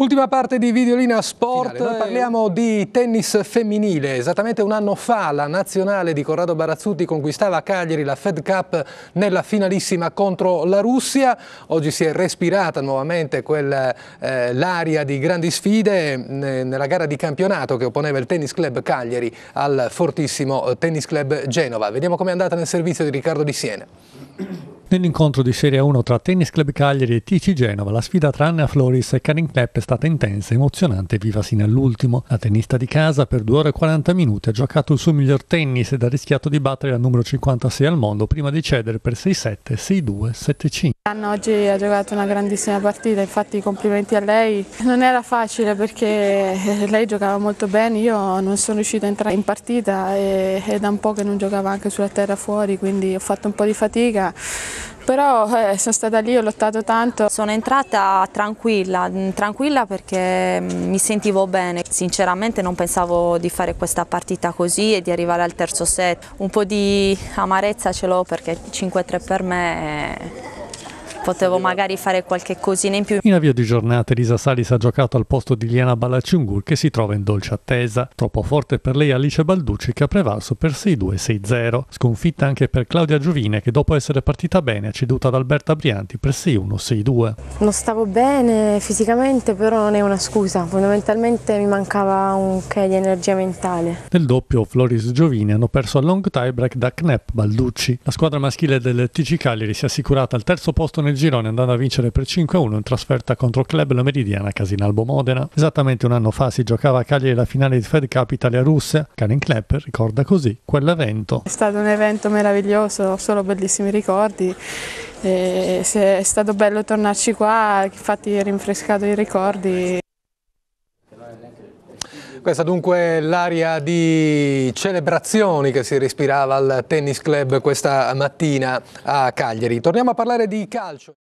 Ultima parte di Videolina Sport, Finale. parliamo di tennis femminile, esattamente un anno fa la nazionale di Corrado Barazzutti conquistava a Cagliari la Fed Cup nella finalissima contro la Russia, oggi si è respirata nuovamente eh, l'aria eh, di grandi sfide eh, nella gara di campionato che opponeva il Tennis Club Cagliari al fortissimo eh, Tennis Club Genova. Vediamo com'è andata nel servizio di Riccardo Di Siena. Nell'incontro di Serie 1 tra Tennis Club Cagliari e TC Genova, la sfida tra Anna Floris e Karin Klepp è stata intensa, emozionante e viva sino all'ultimo. La tennista di casa per 2 ore e 40 minuti ha giocato il suo miglior tennis ed ha rischiato di battere la numero 56 al mondo prima di cedere per 6-7, 6-2, 7-5. Anna oggi ha giocato una grandissima partita, infatti complimenti a lei. Non era facile perché lei giocava molto bene, io non sono riuscita a entrare in partita e, e da un po' che non giocava anche sulla terra fuori, quindi ho fatto un po' di fatica però eh, sono stata lì, ho lottato tanto. Sono entrata tranquilla, tranquilla perché mm, mi sentivo bene, sinceramente non pensavo di fare questa partita così e di arrivare al terzo set, un po' di amarezza ce l'ho perché 5-3 per me è potevo magari fare qualche cosina in più. In avvio di giornata Elisa Salis ha giocato al posto di Liana Balacciungur che si trova in dolce attesa. Troppo forte per lei Alice Balducci che ha prevalso per 6-2-6-0. Sconfitta anche per Claudia Giovine che dopo essere partita bene ha ceduto ad Alberta Brianti per 6-1-6-2. Non stavo bene fisicamente però non è una scusa, fondamentalmente mi mancava un che di energia mentale. Nel doppio Floris Giovine hanno perso al long tie break da Knep Balducci. La squadra maschile del TG Cagliari si è assicurata al terzo posto nel girone andando a vincere per 5-1 in trasferta contro il club La Meridiana Casinalbo Modena. Esattamente un anno fa si giocava a Cagliari la finale di Fed Cup Italia-Russia. Karin Klepp ricorda così quell'evento. È stato un evento meraviglioso, ho solo bellissimi ricordi. E è stato bello tornarci qua, infatti rinfrescato i ricordi. Questa dunque è l'aria di celebrazioni che si respirava al Tennis Club questa mattina a Cagliari. Torniamo a parlare di calcio.